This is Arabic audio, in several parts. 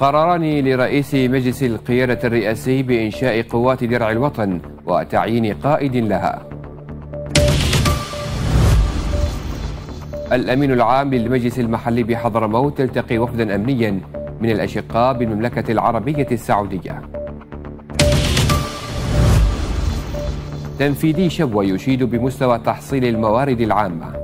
قراران لرئيس مجلس القيادة الرئاسي بإنشاء قوات درع الوطن وتعيين قائد لها الأمين العام للمجلس المحلي بحضرموت تلتقي وفدا أمنيا من الأشقاء بالمملكة العربية السعودية تنفيذي شبوة يشيد بمستوى تحصيل الموارد العامة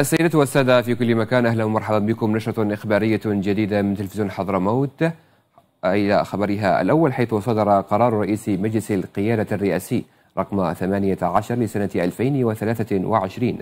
السيدة والسادة في كل مكان أهلا ومرحبا بكم نشرة إخبارية جديدة من تلفزيون حضرموت إلى خبرها الأول حيث صدر قرار رئيس مجلس القيادة الرئاسي رقم 18 لسنة 2023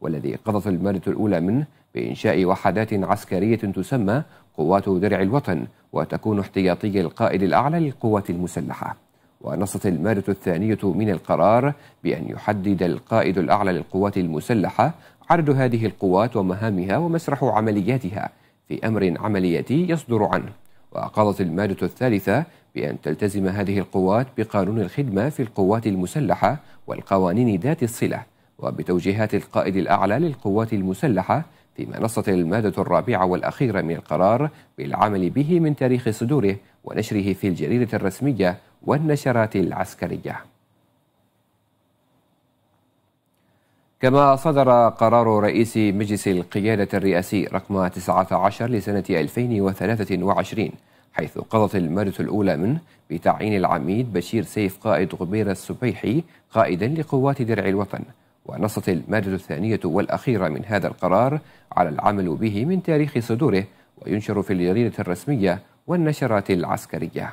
والذي قضت المادة الأولى منه بإنشاء وحدات عسكرية تسمى قوات درع الوطن وتكون احتياطي القائد الأعلى للقوات المسلحة ونصت المادة الثانية من القرار بأن يحدد القائد الأعلى للقوات المسلحة عرض هذه القوات ومهامها ومسرح عملياتها في أمر عملياتي يصدر عنه وقضت المادة الثالثة بأن تلتزم هذه القوات بقانون الخدمة في القوات المسلحة والقوانين ذات الصلة وبتوجيهات القائد الأعلى للقوات المسلحة في منصه المادة الرابعة والأخيرة من القرار بالعمل به من تاريخ صدوره ونشره في الجريدة الرسمية والنشرات العسكرية كما صدر قرار رئيس مجلس القيادة الرئاسي رقم 19 لسنة 2023 حيث قضت المادة الأولى منه بتعيين العميد بشير سيف قائد غبير السبيحي قائدا لقوات درع الوطن ونصت المادة الثانية والأخيرة من هذا القرار على العمل به من تاريخ صدوره وينشر في الجريدة الرسمية والنشرات العسكرية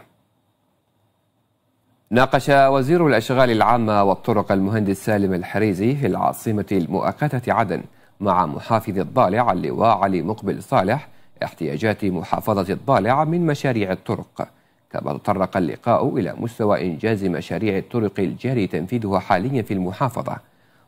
ناقش وزير الأشغال العامة والطرق المهندس سالم الحريزي في العاصمة المؤقتة عدن مع محافظ الضالع اللواء علي مقبل صالح احتياجات محافظة الضالع من مشاريع الطرق كما تطرق اللقاء إلى مستوى إنجاز مشاريع الطرق الجاري تنفيذها حاليا في المحافظة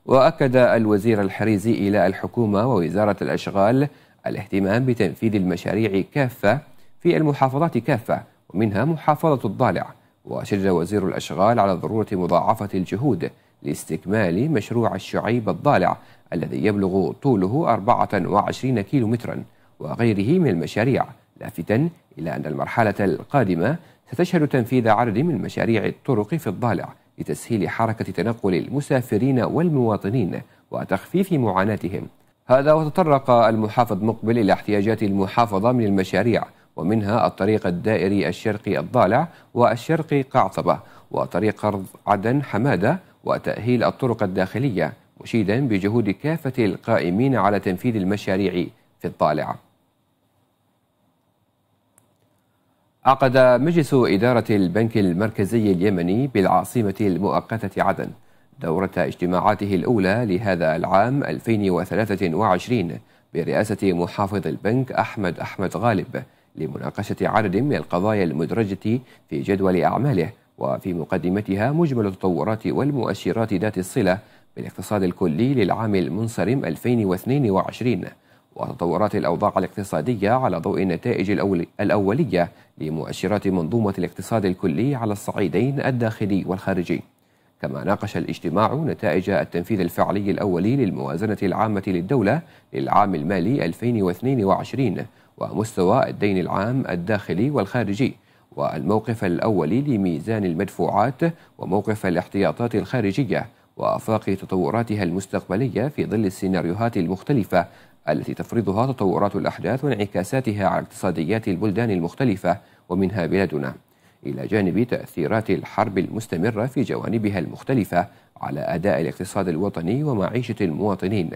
وأكد الوزير الحريزي إلى الحكومة ووزارة الأشغال الاهتمام بتنفيذ المشاريع كافة في المحافظات كافة ومنها محافظة الضالع وشدد وزير الأشغال على ضرورة مضاعفة الجهود لاستكمال مشروع الشعيب الضالع الذي يبلغ طوله 24 كيلومترا وغيره من المشاريع لافتا إلى أن المرحلة القادمة ستشهد تنفيذ عدد من مشاريع الطرق في الضالع لتسهيل حركة تنقل المسافرين والمواطنين وتخفيف معاناتهم هذا وتطرق المحافظ مقبل إلى احتياجات المحافظة من المشاريع ومنها الطريق الدائري الشرقي الضالع والشرقي قعطبة وطريق أرض عدن حمادة وتأهيل الطرق الداخلية مشيدا بجهود كافة القائمين على تنفيذ المشاريع في الضالع عقد مجلس إدارة البنك المركزي اليمني بالعاصمة المؤقتة عدن دورة اجتماعاته الأولى لهذا العام 2023 برئاسة محافظ البنك أحمد أحمد غالب لمناقشة عدد من القضايا المدرجة في جدول أعماله وفي مقدمتها مجمل التطورات والمؤشرات ذات الصلة بالاقتصاد الكلي للعام المنصرم 2022 وتطورات الأوضاع الاقتصادية على ضوء النتائج الأولية لمؤشرات منظومة الاقتصاد الكلي على الصعيدين الداخلي والخارجي كما ناقش الاجتماع نتائج التنفيذ الفعلي الأولي للموازنة العامة للدولة للعام المالي 2022 ومستوى الدين العام الداخلي والخارجي والموقف الأولي لميزان المدفوعات وموقف الاحتياطات الخارجية وآفاق تطوراتها المستقبلية في ظل السيناريوهات المختلفة التي تفرضها تطورات الأحداث وانعكاساتها على اقتصاديات البلدان المختلفة ومنها بلادنا إلى جانب تأثيرات الحرب المستمرة في جوانبها المختلفة على أداء الاقتصاد الوطني ومعيشة المواطنين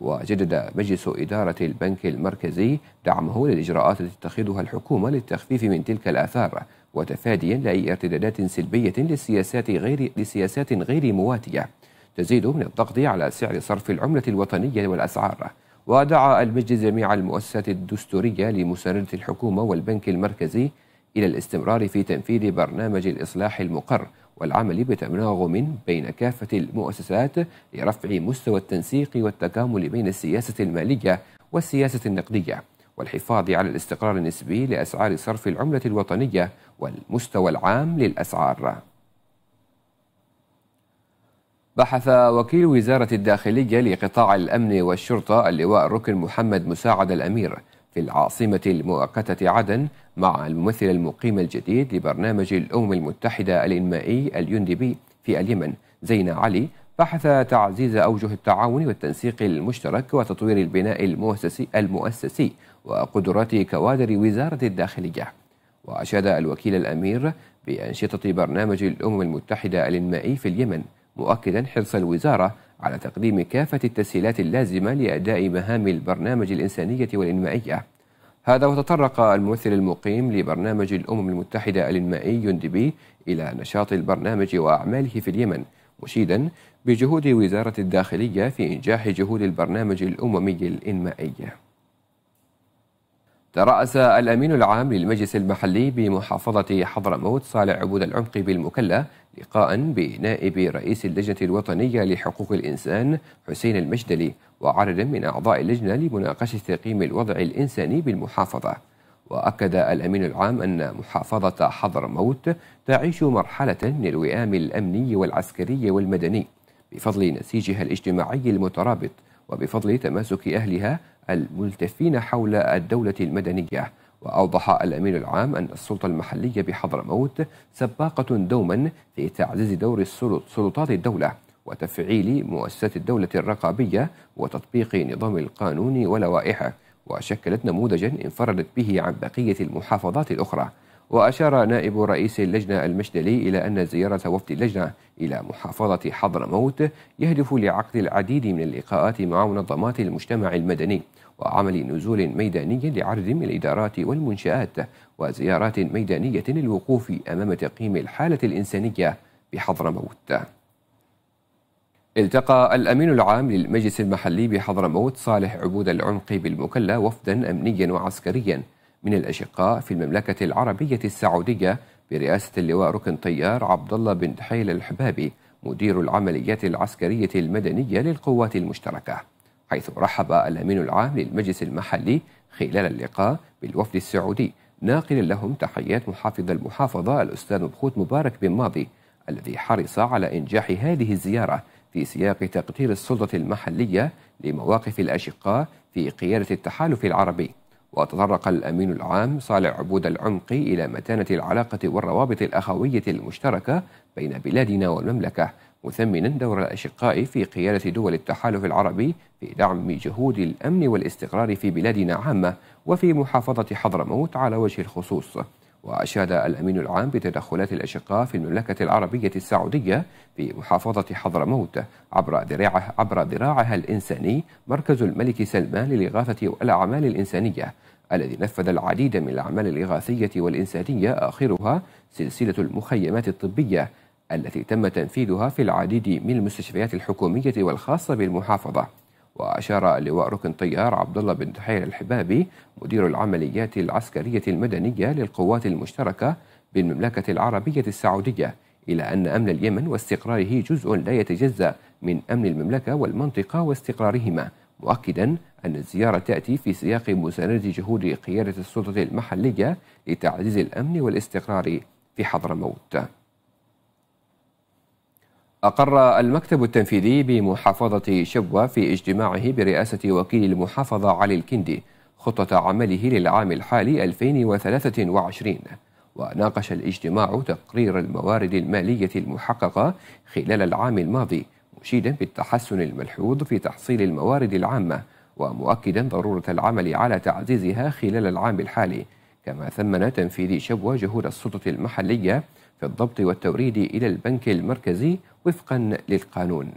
وجدد مجلس إدارة البنك المركزي دعمه للإجراءات التي تتخذها الحكومة للتخفيف من تلك الآثار وتفاديا لأي ارتدادات سلبية للسياسات غير لسياسات غير مواتية تزيد من الضغط على سعر صرف العملة الوطنية والأسعار ودعا المجلس جميع المؤسسات الدستورية لمساندة الحكومة والبنك المركزي إلى الاستمرار في تنفيذ برنامج الإصلاح المقر والعمل بتناغم بين كافة المؤسسات لرفع مستوى التنسيق والتكامل بين السياسة المالية والسياسة النقدية والحفاظ على الاستقرار النسبي لأسعار صرف العملة الوطنية والمستوى العام للأسعار بحث وكيل وزارة الداخلية لقطاع الأمن والشرطة اللواء الركن محمد مساعد الأمير في العاصمة المؤقتة عدن مع الممثل المقيم الجديد لبرنامج الأمم المتحدة الإنمائي اليوندبي في اليمن زينة علي بحث تعزيز أوجه التعاون والتنسيق المشترك وتطوير البناء المؤسسي, المؤسسي وقدرات كوادر وزارة الداخلية وأشاد الوكيل الأمير بأنشطة برنامج الأمم المتحدة الإنمائي في اليمن مؤكدا حرص الوزارة على تقديم كافة التسهيلات اللازمة لأداء مهام البرنامج الإنسانية والإنمائية هذا وتطرق الممثل المقيم لبرنامج الأمم المتحدة الإنمائي يوندبي إلى نشاط البرنامج وأعماله في اليمن مشيدا بجهود وزارة الداخلية في إنجاح جهود البرنامج الأممي الإنمائي ترأس الأمين العام للمجلس المحلي بمحافظة حضرموت صالح عبود العمقي بالمكلا لقاء بنائب رئيس اللجنة الوطنية لحقوق الإنسان حسين المجدلي وعدد من أعضاء اللجنة لمناقشة تقييم الوضع الإنساني بالمحافظة وأكد الأمين العام أن محافظة حضرموت تعيش مرحلة من الوئام الأمني والعسكري والمدني بفضل نسيجها الاجتماعي المترابط وبفضل تماسك أهلها الملتفين حول الدولة المدنية وأوضح الأمين العام أن السلطة المحلية بحضرموت سباقة دوما في تعزيز دور سلطات الدولة وتفعيل مؤسسات الدولة الرقابية وتطبيق نظام القانون ولوائحه وشكلت نموذجا انفردت به عن بقية المحافظات الأخرى وأشار نائب رئيس اللجنة المشدلي إلى أن زيارة وفد اللجنة إلى محافظة حضرموت يهدف لعقد العديد من اللقاءات مع منظمات المجتمع المدني وعمل نزول ميداني لعرض من الإدارات والمنشآت وزيارات ميدانية للوقوف أمام تقييم الحالة الإنسانية بحضرموت التقى الأمين العام للمجلس المحلي بحضرموت صالح عبود العمق بالمكلا وفدا أمنيا وعسكريا من الأشقاء في المملكة العربية السعودية برئاسة اللواء ركن طيار عبد الله بن حيل الحبابي مدير العمليات العسكرية المدنية للقوات المشتركة حيث رحب الأمين العام للمجلس المحلي خلال اللقاء بالوفد السعودي ناقلا لهم تحيات محافظ المحافظة الأستاذ مبخوت مبارك بن ماضي الذي حرص على إنجاح هذه الزيارة في سياق تقدير السلطة المحلية لمواقف الأشقاء في قيادة التحالف العربي وتطرق الأمين العام صالح عبود العمقي إلى متانة العلاقة والروابط الأخوية المشتركة بين بلادنا والمملكة مثمنا دور الأشقاء في قيادة دول التحالف العربي في دعم جهود الأمن والاستقرار في بلادنا عامة وفي محافظة حضرموت على وجه الخصوص وأشاد الأمين العام بتدخلات الأشقاء في المملكة العربية السعودية في محافظة حضرموت عبر ذراعها عبر ذراعها الإنساني مركز الملك سلمان للإغاثة والأعمال الإنسانية الذي نفذ العديد من الأعمال الإغاثية والإنسانية آخرها سلسلة المخيمات الطبية التي تم تنفيذها في العديد من المستشفيات الحكومية والخاصة بالمحافظة وأشار لواء ركن طيار عبد الله بن تحير الحبابي مدير العمليات العسكرية المدنية للقوات المشتركة بالمملكة العربية السعودية إلى أن أمن اليمن واستقراره جزء لا يتجزأ من أمن المملكة والمنطقة واستقرارهما مؤكدا أن الزيارة تأتي في سياق مساندة جهود قيادة السلطة المحلية لتعزيز الأمن والاستقرار في حضرموت أقر المكتب التنفيذي بمحافظة شبوة في اجتماعه برئاسة وكيل المحافظة علي الكندي خطة عمله للعام الحالي 2023 وناقش الاجتماع تقرير الموارد المالية المحققة خلال العام الماضي مشيدا بالتحسن الملحوظ في تحصيل الموارد العامة ومؤكدا ضرورة العمل على تعزيزها خلال العام الحالي كما ثمن تنفيذ شبوة جهود السلطة المحلية في الضبط والتوريد إلى البنك المركزي وفقا للقانون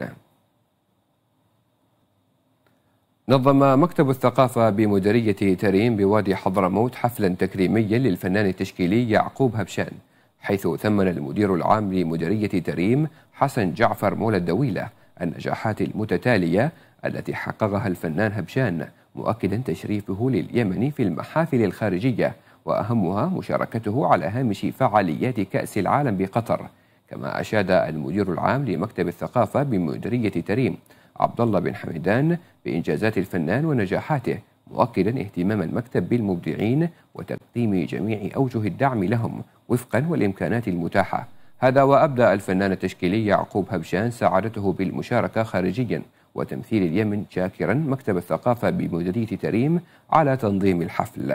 نظم مكتب الثقافة بمديرية تريم بوادي حضرموت حفلا تكريميا للفنان التشكيلي يعقوب هبشان حيث ثمن المدير العام لمديرية تريم حسن جعفر مولى الدويلة النجاحات المتتالية التي حققها الفنان هبشان مؤكدا تشريفه لليمن في المحافل الخارجية وأهمها مشاركته على هامش فعاليات كأس العالم بقطر كما أشاد المدير العام لمكتب الثقافة بمديرية تريم عبد الله بن حمدان بإنجازات الفنان ونجاحاته مؤكدا اهتمام المكتب بالمبدعين وتقديم جميع أوجه الدعم لهم وفقا والإمكانات المتاحة هذا وأبدى الفنان التشكيلي يعقوب هبشان سعادته بالمشاركة خارجيا وتمثيل اليمن شاكرا مكتب الثقافة بمديرية تريم على تنظيم الحفل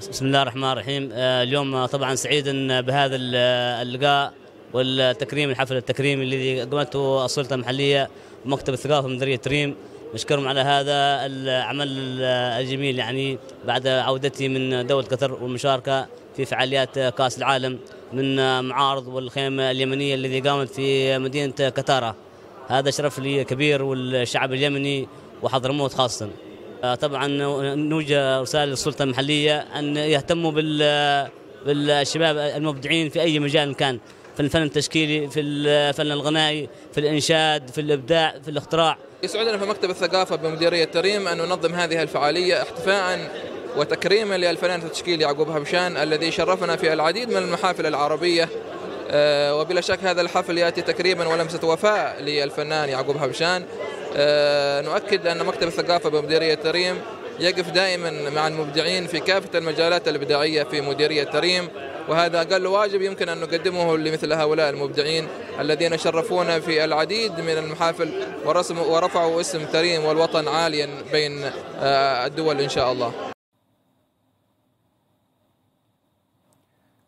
بسم الله الرحمن الرحيم آه، اليوم طبعا سعيد بهذا اللقاء والتكريم الحفل التكريم الذي قمته السلطه المحليه ومكتب الثقافه مديريه تريم نشكرهم على هذا العمل الجميل يعني بعد عودتي من دوله قطر والمشاركه في فعاليات كاس العالم من معارض والخيمه اليمنيه الذي قامت في مدينه قطاره هذا شرف لي كبير والشعب اليمني وحضرموت خاصه آه، طبعا نوجه رسالة للسلطة المحلية أن يهتموا بال بالشباب المبدعين في أي مجال كان في الفن التشكيلي في الفن الغنائي في الإنشاد في الإبداع في الاختراع يسعدنا في مكتب الثقافة بمديرية تريم أن ننظم هذه الفعالية احتفاء وتكريما للفنان التشكيلي يعقوب هبشان الذي شرفنا في العديد من المحافل العربية آه، وبلا شك هذا الحفل يأتي تكريما ولمسة وفاء للفنان يعقوب هبشان آه، نؤكد أن مكتب الثقافة بمديرية تريم يقف دائما مع المبدعين في كافة المجالات الإبداعية في مديرية تريم وهذا أقل واجب يمكن أن نقدمه لمثل هؤلاء المبدعين الذين شرفونا في العديد من المحافل ورسم ورفعوا اسم تريم والوطن عاليا بين آه، الدول إن شاء الله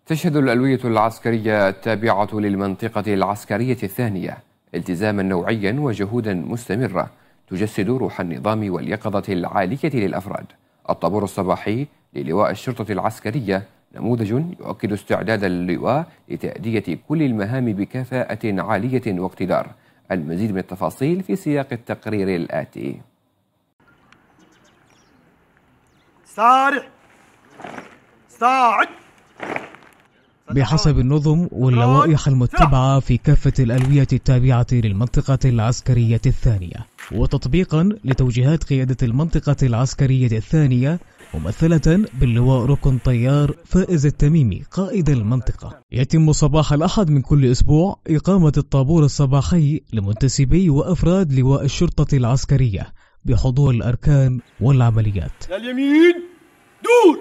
تشهد الألوية العسكرية التابعة للمنطقة العسكرية الثانية التزاما نوعيا وجهودا مستمره تجسد روح النظام واليقظه العاليه للافراد. الطابور الصباحي للواء الشرطه العسكريه نموذج يؤكد استعداد اللواء لتأدية كل المهام بكفاءة عالية واقتدار المزيد من التفاصيل في سياق التقرير الآتي ساعد بحسب النظم واللوائح المتبعة في كافة الألوية التابعة للمنطقة العسكرية الثانية وتطبيقا لتوجيهات قيادة المنطقة العسكرية الثانية ممثلة باللواء ركن طيار فائز التميمي قائد المنطقة يتم صباح الأحد من كل أسبوع إقامة الطابور الصباحي لمنتسبي وأفراد لواء الشرطة العسكرية بحضور الأركان والعمليات لليمين دور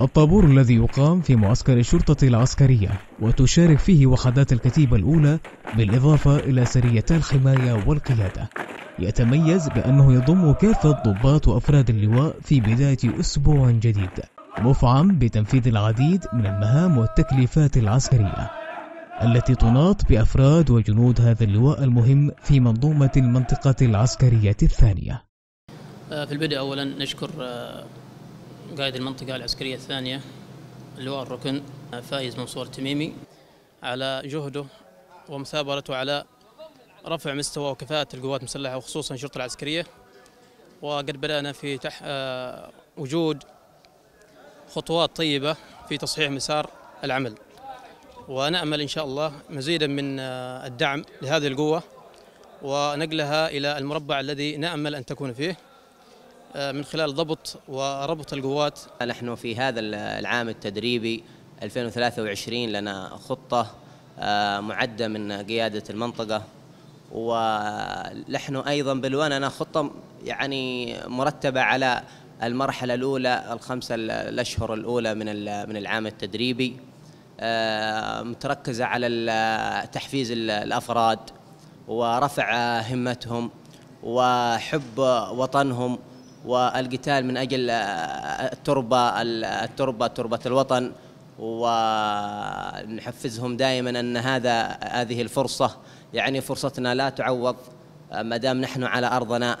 الطابور الذي يقام في معسكر الشرطة العسكرية وتشارك فيه وحدات الكتيبة الأولى بالإضافة إلى سريتا الحماية والقيادة يتميز بأنه يضم كافة ضباط وأفراد اللواء في بداية أسبوع جديد مفعم بتنفيذ العديد من المهام والتكليفات العسكرية التي تناط بأفراد وجنود هذا اللواء المهم في منظومة المنطقة العسكرية الثانية آه، في البدء أولا نشكر آه، قائد المنطقة العسكرية الثانية اللواء الركن آه، فايز منصور التميمي على جهده ومثابرته على رفع مستوى وكفاءة القوات المسلحة وخصوصا الشرطة العسكرية وقد بدأنا في تح... وجود خطوات طيبة في تصحيح مسار العمل ونأمل إن شاء الله مزيدا من الدعم لهذه القوة ونقلها إلى المربع الذي نأمل أن تكون فيه آه، من خلال ضبط وربط القوات نحن في هذا العام التدريبي 2023 لنا خطة آه، معدة من قيادة المنطقة ونحن أيضا بلواننا خطة يعني مرتبة على المرحلة الأولى الخمسة الأشهر الأولى من من العام التدريبي آه، متركزة على تحفيز الأفراد ورفع همتهم وحب وطنهم والقتال من اجل آه، التربه التربه تربه الوطن ونحفزهم دائما ان هذا هذه الفرصه يعني فرصتنا لا تعوض آه، ما دام نحن على ارضنا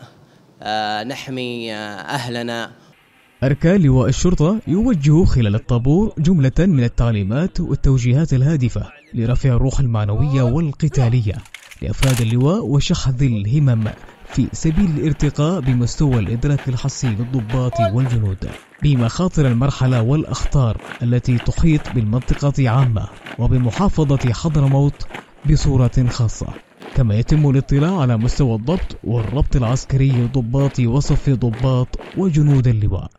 آه، نحمي اهلنا أركان لواء الشرطة يوجه خلال الطابور جملة من التعليمات والتوجيهات الهادفة لرفع الروح المعنوية والقتالية لأفراد اللواء وشحذ الهمم في سبيل الارتقاء بمستوى الإدراك الحسي للضباط والجنود بمخاطر المرحلة والأخطار التي تحيط بالمنطقة عامة وبمحافظة حضرموت بصورة خاصة كما يتم الاطلاع على مستوى الضبط والربط العسكري للضباط وصف ضباط وجنود اللواء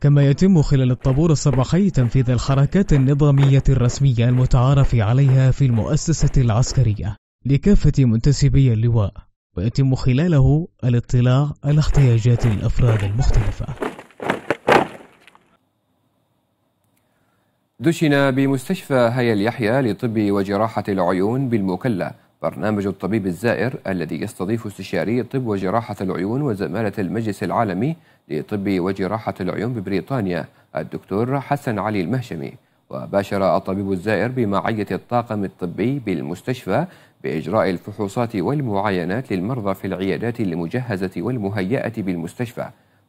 كما يتم خلال الطابور الصباحي تنفيذ الحركات النظامية الرسمية المتعارف عليها في المؤسسة العسكرية لكافة منتسبي اللواء ويتم خلاله الاطلاع على احتياجات الأفراد المختلفة دشن بمستشفى هيا اليحيى لطب وجراحة العيون بالمكلا برنامج الطبيب الزائر الذي يستضيف استشاري طب وجراحة العيون وزمالة المجلس العالمي لطب وجراحة العيون ببريطانيا الدكتور حسن علي المهشمي وباشر الطبيب الزائر بمعية الطاقم الطبي بالمستشفى بإجراء الفحوصات والمعاينات للمرضى في العيادات المجهزة والمهيئة بالمستشفى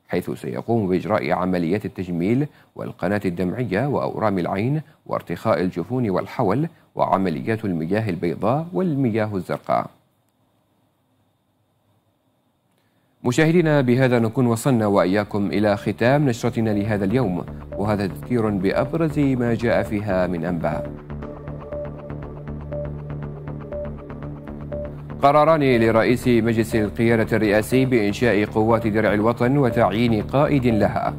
حيث سيقوم بإجراء عمليات التجميل والقناة الدمعية وأورام العين وارتخاء الجفون والحول وعمليات المياه البيضاء والمياه الزرقاء مشاهدينا بهذا نكون وصلنا وإياكم إلى ختام نشرتنا لهذا اليوم وهذا تذكير بأبرز ما جاء فيها من أنباء قراران لرئيس مجلس القيادة الرئاسي بإنشاء قوات درع الوطن وتعيين قائد لها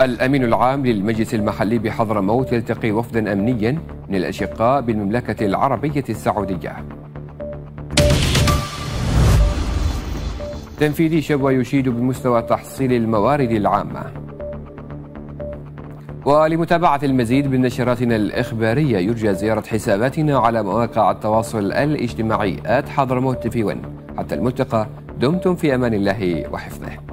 الأمين العام للمجلس المحلي بحضرموت يلتقي وفدا أمنيا من الأشقاء بالمملكة العربية السعودية تنفيذي شبوى يشيد بمستوى تحصيل الموارد العامة ولمتابعة المزيد من نشراتنا الإخبارية يرجى زيارة حساباتنا على مواقع التواصل الاجتماعي آت حضرموت في ون حتى الملتقى دمتم في أمان الله وحفظه